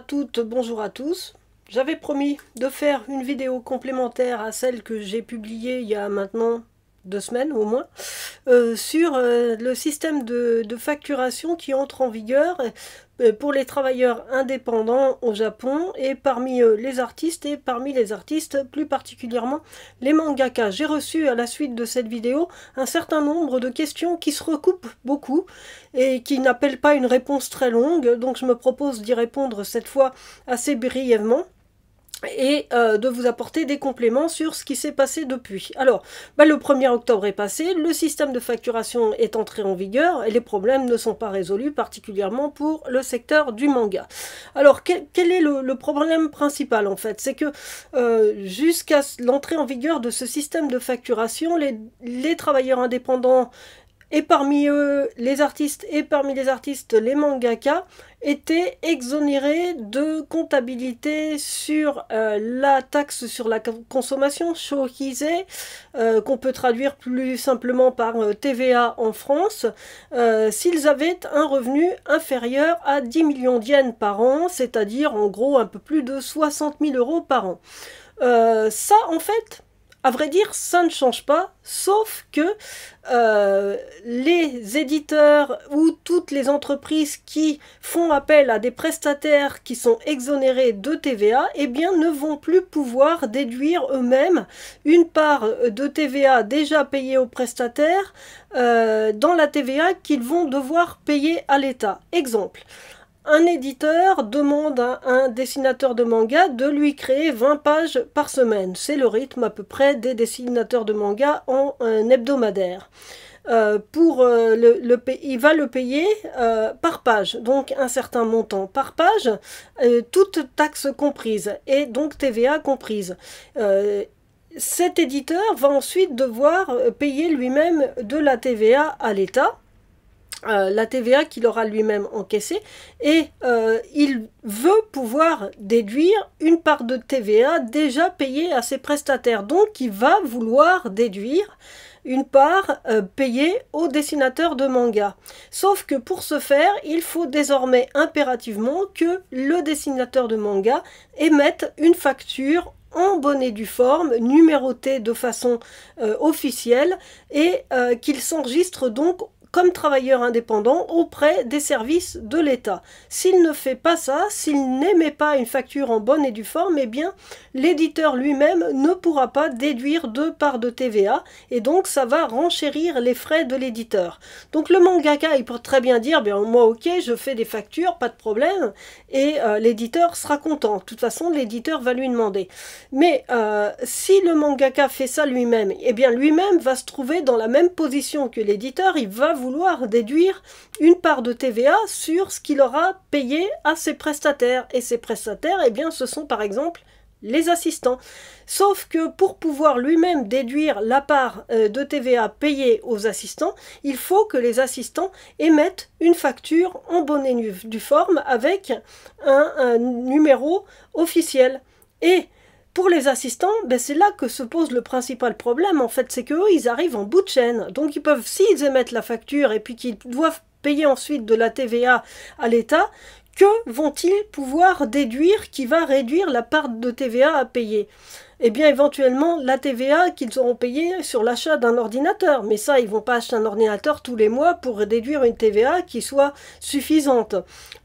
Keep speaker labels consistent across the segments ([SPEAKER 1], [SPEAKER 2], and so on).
[SPEAKER 1] toutes, bonjour à tous. J'avais promis de faire une vidéo complémentaire à celle que j'ai publiée il y a maintenant deux semaines au moins, euh, sur euh, le système de, de, facturation qui entre en vigueur euh, pour les travailleurs indépendants au Japon et parmi les artistes et parmi les artistes plus particulièrement les mangakas. J'ai reçu à la suite de cette vidéo un certain nombre de questions qui se recoupent beaucoup et qui n'appellent pas une réponse très longue donc je me propose d'y répondre cette fois assez brièvement et euh, de vous apporter des compléments sur ce qui s'est passé depuis. Alors, bah, le 1er octobre est passé, le système de facturation est entré en vigueur et les problèmes ne sont pas résolus, particulièrement pour le secteur du manga. Alors, quel, est le, problème principal en fait C'est que euh, jusqu'à l'entrée en vigueur de ce système de facturation, les travailleurs indépendants et parmi eux les artistes et parmi les artistes les mangaka étaient exonérés de comptabilité sur euh, la taxe sur la consommation shohise euh, qu'on peut traduire plus simplement par euh, TVA en France s'ils avaient un revenu inférieur à 10 millions d'yens par an c'est-à-dire en gros un peu plus de 60 000 euros par an ça en fait à vrai dire, ça ne change pas, sauf que euh, les éditeurs ou toutes les entreprises qui font appel à des prestataires qui sont exonérés de TVA, eh bien, ne vont plus pouvoir déduire eux-mêmes une part de TVA déjà payée aux prestataires euh, dans la TVA qu'ils vont devoir payer à l'État. Exemple un éditeur demande à un dessinateur de manga de lui créer 20 pages par semaine. C'est le rythme à peu près des dessinateurs de manga en hebdomadaire. Euh, pour euh, le, il va le payer euh, par page, donc un certain montant par page, toute taxes comprise et donc TVA comprise cet éditeur va ensuite devoir payer lui-même de la TVA à l'État. Euh, la TVA qu'il aura lui-même encaissée et euh, il veut pouvoir déduire une part de TVA déjà payée à ses prestataires. Donc il va vouloir déduire une part euh, payée au dessinateur de manga. Sauf que pour ce faire, il faut désormais impérativement que le dessinateur de manga émette une facture en bonnet du forme, numérotée de façon officielle, et qu'il s'enregistre donc comme travailleur indépendant auprès des services de l'État. S'il ne fait pas ça, s'il n'émet pas une facture en bonne et due forme, eh bien l'éditeur lui-même ne pourra pas déduire de parts de TVA et donc ça va renchérir les frais de l'éditeur. Donc le mangaka, il peut très bien dire, bien, moi ok, je fais des factures, pas de problème, et euh, l'éditeur sera content. De toute façon, l'éditeur va lui demander. Mais euh, si le mangaka fait ça lui-même, eh bien lui-même va se trouver dans la même position que l'éditeur, il va vouloir déduire une part de TVA sur ce qu'il aura payé à ses prestataires. Et ses prestataires, eh bien, ce sont par exemple les assistants. Sauf que pour pouvoir lui-même déduire la part euh, de TVA payée aux assistants, il faut que les assistants émettent une facture en bonne et due forme avec un, un numéro officiel. Et pour les assistants, ben c'est là que se pose le principal problème, en fait, c'est qu'eux, ils arrivent en bout de chaîne. Donc ils peuvent, s'ils émettent la facture et puis qu'ils doivent payer ensuite de la TVA à l'État, que vont-ils pouvoir déduire qui va réduire la part de TVA à payer eh bien éventuellement la TVA qu'ils auront payée sur l'achat d'un ordinateur. Mais ça, ils vont pas acheter un ordinateur tous les mois pour déduire une TVA qui soit suffisante.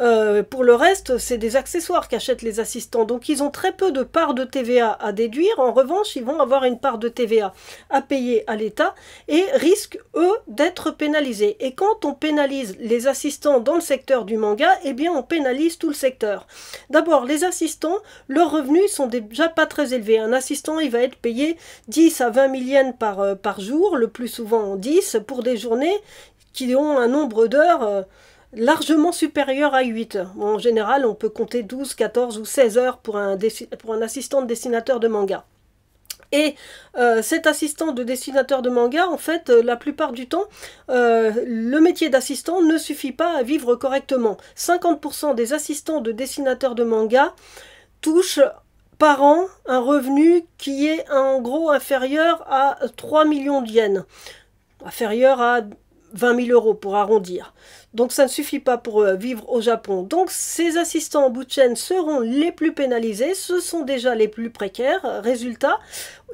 [SPEAKER 1] Euh, pour le reste, c'est des accessoires qu'achètent les assistants. Donc ils ont très peu de parts de TVA à déduire. En revanche, ils vont avoir une part de TVA à payer à l'État et risquent, eux, d'être pénalisés. Et quand on pénalise les assistants dans le secteur du manga, eh bien on pénalise tout le secteur. D'abord, les assistants, leurs revenus sont déjà pas très élevés. Assistant, il va être payé 10 à 20 millièmes par, euh, par jour, le plus souvent 10, pour des journées qui ont un nombre d'heures euh, largement supérieur à 8. en général, on peut compter 12, 14 ou 16 heures pour un, pour un assistant de dessinateur de manga. Et euh, cet assistant de dessinateur de manga, en fait, la plupart du temps, le métier d'assistant ne suffit pas à vivre correctement. 50% des assistants de dessinateurs de manga touchent par an un revenu qui est en gros inférieur à 3 millions de yens, inférieur à 20 000 euros pour arrondir. Donc ça ne suffit pas pour euh, vivre au Japon. Donc ces assistants en bout de chaîne seront les plus pénalisés, ce sont déjà les plus précaires. Résultat,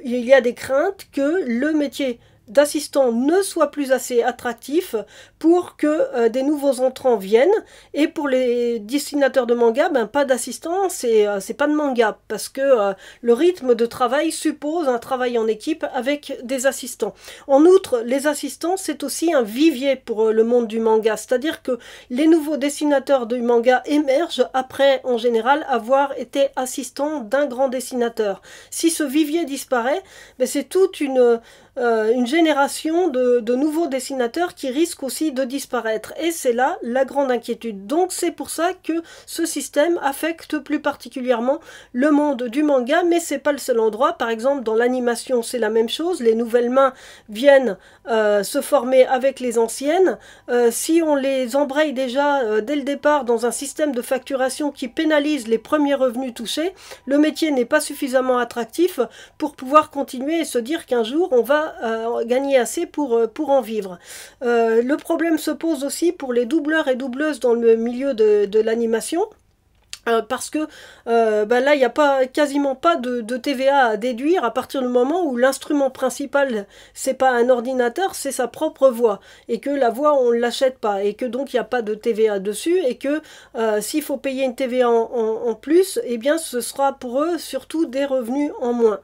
[SPEAKER 1] il y a des craintes que le métier d'assistants ne soit plus assez attractif pour que euh, des nouveaux entrants viennent. Et pour les dessinateurs de manga, ben, pas d'assistants, c'est n'est euh, pas de manga, parce que euh, le rythme de travail suppose un travail en équipe avec des assistants. En outre, les assistants, c'est aussi un vivier pour le monde du manga, c'est-à-dire que les nouveaux dessinateurs du manga émergent après, en général, avoir été assistants d'un grand dessinateur. Si ce vivier disparaît, ben, c'est toute une euh, une génération de, nouveaux dessinateurs qui risquent aussi de disparaître. Et c'est là la grande inquiétude. Donc c'est pour ça que ce système affecte plus particulièrement le monde du manga, mais c'est pas le seul endroit. Par exemple, dans l'animation, c'est la même chose. Les nouvelles mains viennent euh, se former avec les anciennes. Euh, si on les embraye déjà dès le départ dans un système de facturation qui pénalise les premiers revenus touchés, le métier n'est pas suffisamment attractif pour pouvoir continuer et se dire qu'un jour on va euh, euh, gagner assez pour, euh, pour en vivre. le problème se pose aussi pour les doubleurs et doubleuses dans le milieu de, l'animation. parce que bah là, il n'y a pas, quasiment pas de, TVA à déduire à partir du moment où l'instrument principal, c'est pas un ordinateur, c'est sa propre voix. Et que la voix, on ne l'achète pas. Et que donc, il n'y a pas de TVA dessus. Et que s'il faut payer une TVA en, plus, eh bien, ce sera pour eux surtout des revenus en moins.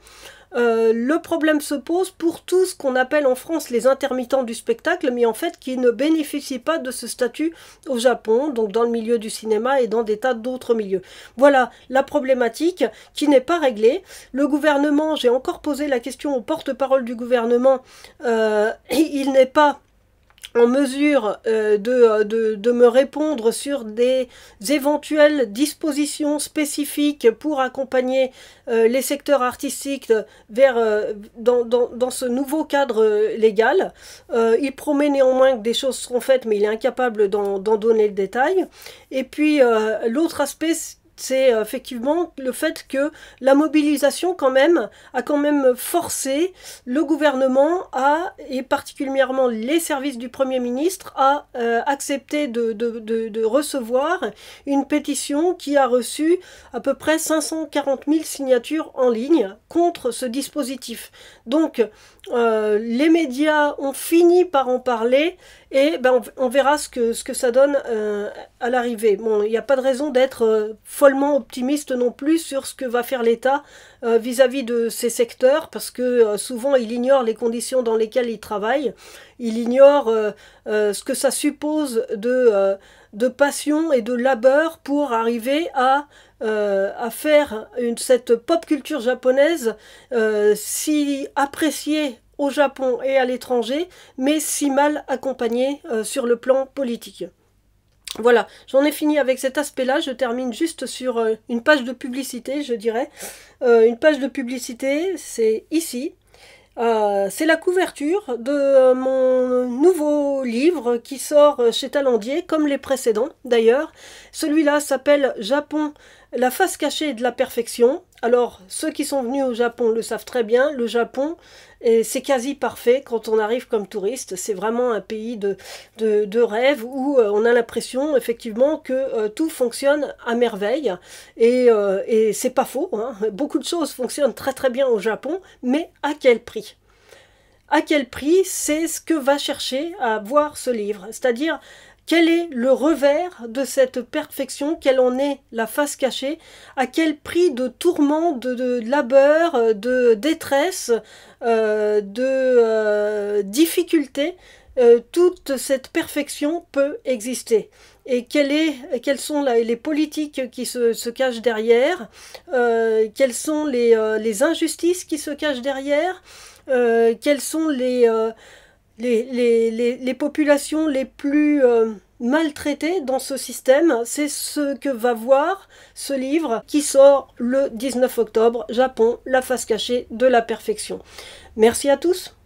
[SPEAKER 1] Euh, le problème se pose pour tout ce qu'on appelle en France les intermittents du spectacle, mais en fait qui ne bénéficient pas de ce statut au Japon, donc dans le milieu du cinéma et dans des tas d'autres milieux. Voilà la problématique qui n'est pas réglée. Le gouvernement, j'ai encore posé la question au porte-parole du gouvernement, euh, il n'est pas en mesure euh, euh, de, me répondre sur des éventuelles dispositions spécifiques pour accompagner euh, les secteurs artistiques vers, dans, dans, ce nouveau cadre légal. il promet néanmoins que des choses seront faites, mais il est incapable d'en donner le détail. Et puis l'autre aspect c'est euh, effectivement le fait que la mobilisation quand même a quand même forcé le gouvernement à, et particulièrement les services du Premier ministre, à euh, accepter de, recevoir une pétition qui a reçu à peu près 540 000 signatures en ligne contre ce dispositif. Donc euh, les médias ont fini par en parler et ben, on, verra ce que, ce que ça donne euh, à l'arrivée. Bon, il n'y a pas de raison d'être euh, follement optimiste non plus sur ce que va faire l'État euh, vis-à-vis de ces secteurs, parce que souvent il ignore les conditions dans lesquelles il travaille, il ignore ce que ça suppose de de passion et de labeur pour arriver à, à faire cette pop culture japonaise si appréciée au Japon et à l'étranger, mais si mal accompagné euh, sur le plan politique. Voilà, j'en ai fini avec cet aspect-là. Je termine juste sur euh, une page de publicité, je dirais. Euh, une page de publicité, c'est ici. c'est la couverture de mon nouveau livre qui sort chez Talandier, comme les précédents d'ailleurs. Celui-là s'appelle Japon, la face cachée de la perfection, alors, ceux qui sont venus au Japon le savent très bien, le Japon, c'est quasi parfait quand on arrive comme touriste. C'est vraiment un pays de, de, rêve où euh, on a l'impression effectivement que euh, tout fonctionne à merveille. Et, euh, et c'est pas faux. Hein. Beaucoup de choses fonctionnent très très bien au Japon, mais à quel prix à quel prix, c'est ce que va chercher à voir ce livre. C'est-à-dire quel est le revers de cette perfection Quelle en est la face cachée À quel prix de tourment, de, labeur, de détresse, euh, de euh, difficultés, euh, toute cette perfection peut exister et quelles sont les politiques qui se, cachent derrière, quelles sont les, injustices qui se cachent derrière, quelles sont les, les, populations les plus euh, maltraitées dans ce système. C'est ce que va voir ce livre qui sort le 19 octobre, Japon, la face cachée de la perfection. Merci à tous.